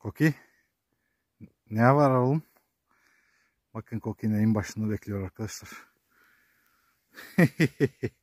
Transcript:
Koki. Ne var oğlum? Bakın Koki'nin en başını bekliyor arkadaşlar.